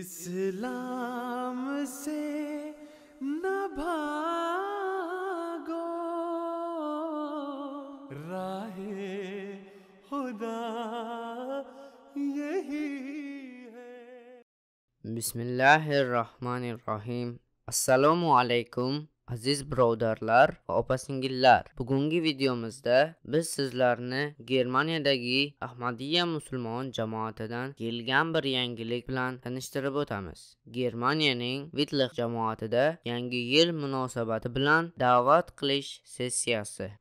اسلام سے نہ بھاگو راہ خدا یہی ہے بسم اللہ الرحمن الرحیم السلام علیکم aziz birodarlar va opa singillar bugungi videomizda biz sizlarni germaniyadagi ahmadiya musulmon jamoatidan kelgan bir yangilik bilan tanishtirib o'tamiz germaniyaning vitlex jamoatida yangi yil munosabati bilan da'vat qilish sessiyasi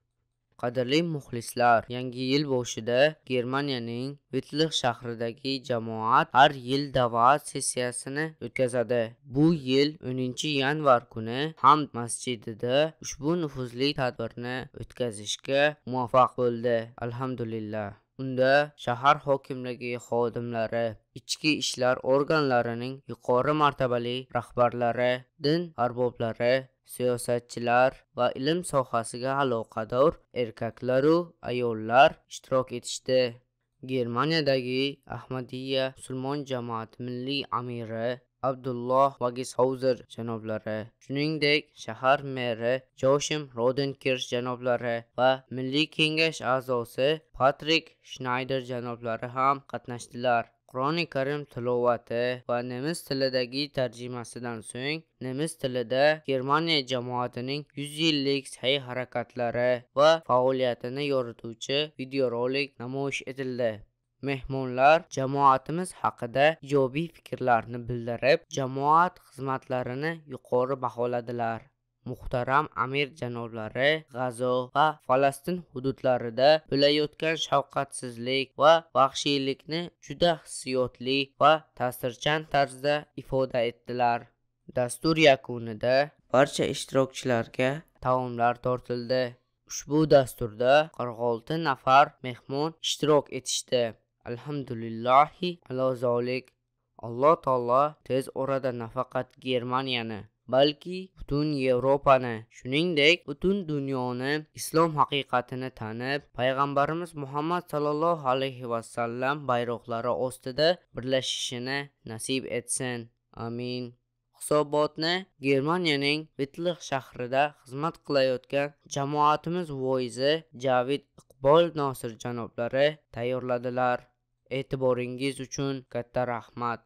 Qadrli muxlislar, yangi yil boshida Germaniyaning vitlix shahridagi jamoat har yil da'vat sessiyasini o'tkazadi. Bu yil 10-yanvar kuni Hamd masjidida ushbu nufuzli tadbirni o'tkazishga muvaffaq bo'ldi. Alhamdulillah. Unda shahar hokimligi xodimlari, ichki ishlar organlarining yuqori martabali rahbarlari, din arboblari, siyosatchilar va ilm sohasiga aloqador erkaklaru ayollar ishtirok etishdi. Germaniyadagi ahmadiya musulmon jamoat milliy amiri abdulloh Hauser janoblari shuningdek shahar meri joshim rodenkirsh janoblari va milliy kengash a'zosi patrik shnayder janoblari ham qatnashdilar qur'oni karim tilovati va nemis tilidagi tarjimasidan so'ng nemis tilida germaniya jamoatining yuz yillik sa'y harakatlari va faoliyatini yorituvchi videorolik namoyish etildi mehmonlar jamoatimiz haqida ijobiy fikrlarni bildirib jamoat xizmatlarini yuqori baholadilar muhtaram amir janoblari g'azo va falastin hududlarida bo'layotgan shafqatsizlik va vahshiylikni juda hissiyotli va ta'sirchan tarzda ifoda etdilar dastur yakunida barcha ishtirokchilarga taomlar tortildi ushbu dasturda qirq olti nafar mehmon ishtirok etishdi alhamdulillahi alozovlik alloh taolo tez orada nafaqat germaniyani balki butun yevropani shuningdek butun dunyoni islom haqiqatini tanib payg'ambarimiz muhammad sollallohu alayhi vasallam bayroqlari ostida birlashishini nasib etsin amin hisobotni germaniyaning vitlix shahrida xizmat qilayotgan jamoatimiz voizi javid iqbol nosir janoblari tayyorladilar e'tiboringiz uchun katta rahmat